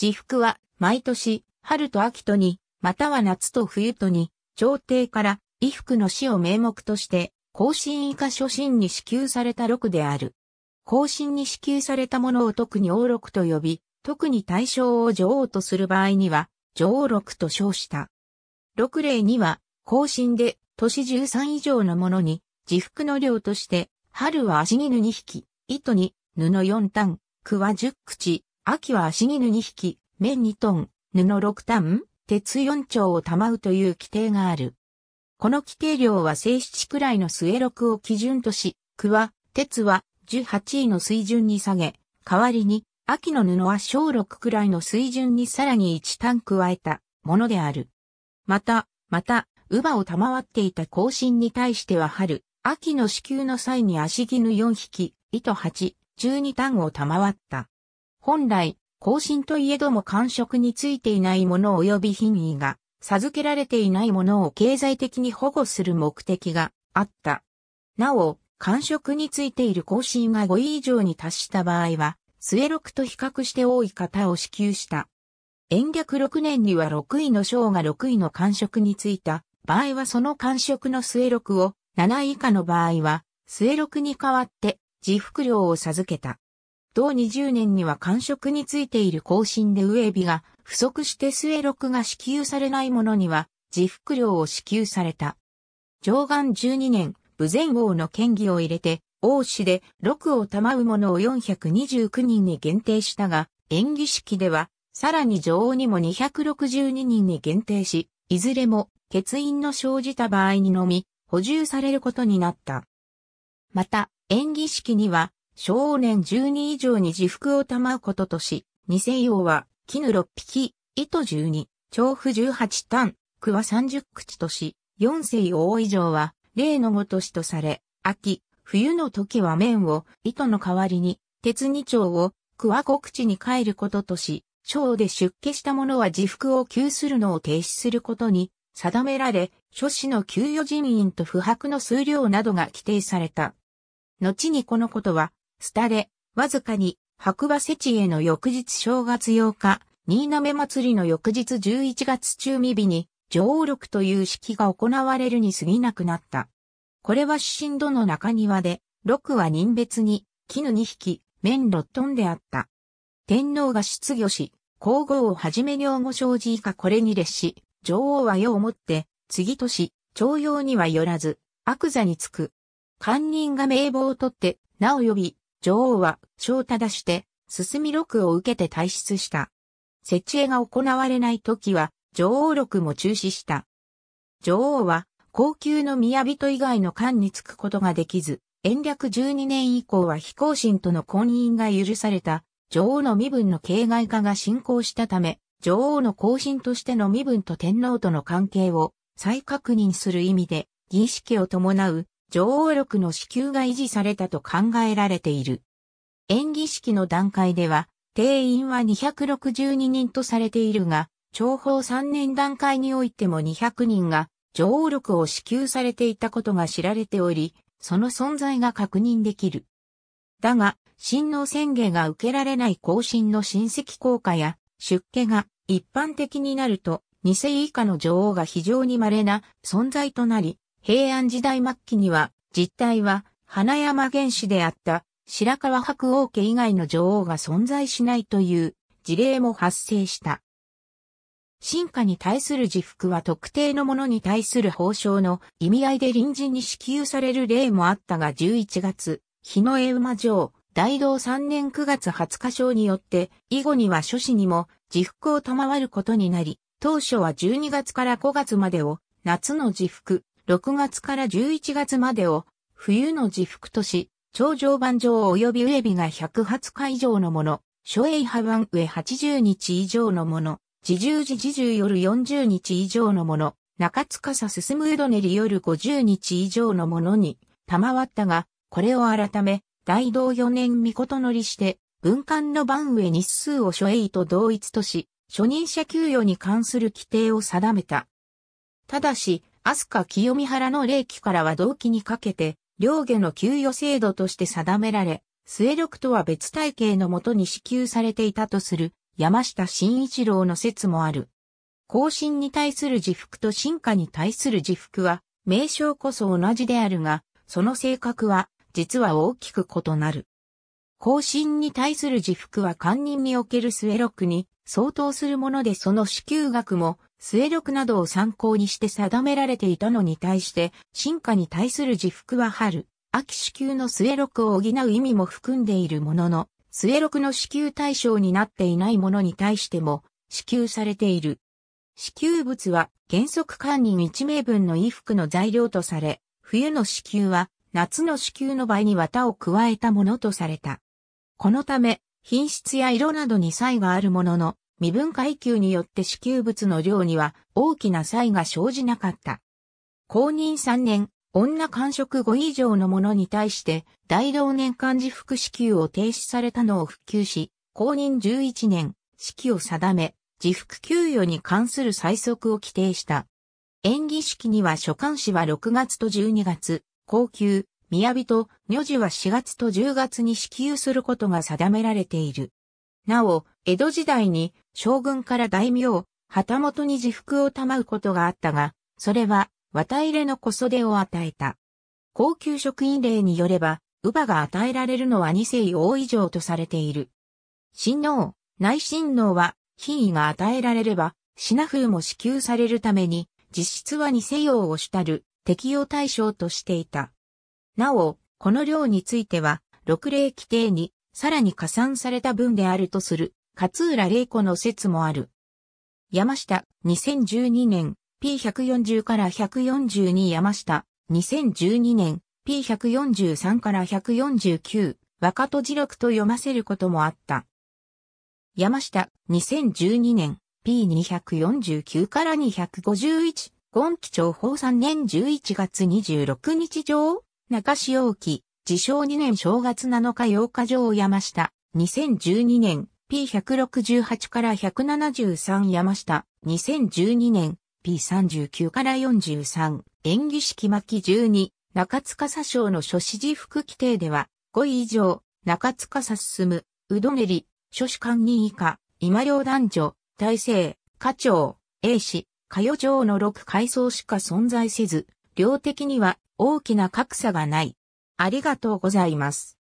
自服は毎年春と秋とに、または夏と冬とに、朝廷から衣服の死を名目として、更新以下初心に支給された六である。更新に支給されたものを特に王六と呼び、特に対象を女王とする場合には、女王六と称した。六例には、更新で、年13以上のものに、自服の量として、春は足布2匹、糸に、布4単、桑十10口、秋は足絹2匹、綿2トン、布6単、鉄4丁を玉うという規定がある。この規定量は正七くらいの末6を基準とし、区は、鉄は18位の水準に下げ、代わりに、秋の布は小6くらいの水準にさらに1単加えたものである。また、また、乳母を賜っていた更新に対しては春、秋の支給の際に足絹4匹、糸8、12単を賜った。本来、更新といえども感触についていないもの及び品位が授けられていないものを経済的に保護する目的があった。なお、感触についている更新が5位以上に達した場合は、末6と比較して多い方を支給した。延暦6年には6位の章が6位の感触についた場合はその感触の末6を7位以下の場合は末6に代わって自服料を授けた。同20年には感触についている更新でウエビが不足して末録が支給されない者には自服料を支給された。上岸12年、武前王の権議を入れて、王子で6を賜う者を429人に限定したが、演技式では、さらに女王にも262人に限定し、いずれも欠員の生じた場合にのみ、補充されることになった。また、演技式には、少年12以上に自服を賜うこととし、二世用は、絹6匹、糸12、調布18単、句は30口とし、四世用以上は、例のごとしとされ、秋、冬の時は綿を、糸の代わりに、鉄二丁を、句は5口に帰ることとし、章で出家した者は自服を給するのを停止することに、定められ、諸子の給与人員と不白の数量などが規定された。後にこのことは、廃れ、わずかに、白馬知への翌日正月8日、新滑祭りの翌日11月中未日に、王六という式が行われるに過ぎなくなった。これは神度の中庭で、六は人別に、絹2匹、面六トンであった。天皇が出御し、皇后をはじめ両後生じ以下これに列し、女王は世をもって、次年、朝陽にはよらず、悪座につく。官人が名簿を取って、なお呼び、女王は、章正して、進み録を受けて退出した。設置が行われない時は、女王録も中止した。女王は、高級の宮人以外の官に就くことができず、延暦12年以降は非行信との婚姻が許された、女王の身分の形骸化が進行したため、女王の行進としての身分と天皇との関係を再確認する意味で、儀式を伴う女王力の支給が維持されたと考えられている。演技式の段階では、定員は262人とされているが、長方3年段階においても200人が女王力を支給されていたことが知られており、その存在が確認できる。だが、親王宣言が受けられない後進の親戚効果や出家が一般的になると、2世以下の女王が非常に稀な存在となり、平安時代末期には、実態は、花山原始であった白川白王家以外の女王が存在しないという事例も発生した。進化に対する自服は特定のものに対する報奨の意味合いで臨時に支給される例もあったが11月、日の江馬城、大道3年9月20日章によって、以後には諸子にも自服を賜ることになり、当初は12月から5月までを夏の自服、6月から11月までを、冬の自服とし、頂上盤上及び上日が1 0 0日以上のもの、初栄波番上80日以上のもの、自重時自重夜40日以上のもの、中塚さ進むうどねり夜50日以上のものに、賜ったが、これを改め、大道4年御事乗りして、文官の番上日数を初栄と同一とし、初任者給与に関する規定を定めた。ただし、飛鳥清見原の霊気からは同期にかけて、両家の給与制度として定められ、末力とは別体系のもとに支給されていたとする山下慎一郎の説もある。後進に対する自腹と進化に対する自腹は、名称こそ同じであるが、その性格は、実は大きく異なる。後進に対する自腹は官人における末録に相当するものでその支給額も末録などを参考にして定められていたのに対して、進化に対する自腹は春、秋支給の末録を補う意味も含んでいるものの、末録の支給対象になっていないものに対しても支給されている。支給物は原則官人1名分の衣服の材料とされ、冬の支給は夏の支給の場合に綿を加えたものとされた。このため、品質や色などに差があるものの、未分階級によって支給物の量には大きな差が生じなかった。公認3年、女官食後以上のものに対して、大同年間自服支給を停止されたのを復旧し、公認11年、式を定め、自服給与に関する最速を規定した。演技式には所管士は6月と12月、高級、宮人、女児は4月と10月に支給することが定められている。なお、江戸時代に将軍から大名、旗本に自腹を賜うことがあったが、それは綿入れの小袖を与えた。高級職員令によれば、乳母が与えられるのは二世王以上とされている。親王、内親王は、品位が与えられれば、品風も支給されるために、実質は二世王を主たる適用対象としていた。なお、この量については、六例規定に、さらに加算された分であるとする、勝浦玲子の説もある。山下、2012年、P140 から142山下、2012年、P143 から149、若戸次録と読ませることもあった。山下、2012年、P249 から251、今期長法3年11月26日上中潮沖、自称2年正月7日8日上山下、2012年 P168 から173山下、2012年 P39 から43、演技式巻12、中塚佐賞の諸指示服規定では、5位以上、中塚佐進、うどねり、諸主官人以下、今両男女、大勢、課長、A 氏、かよ城の6階層しか存在せず、量的には大きな格差がない。ありがとうございます。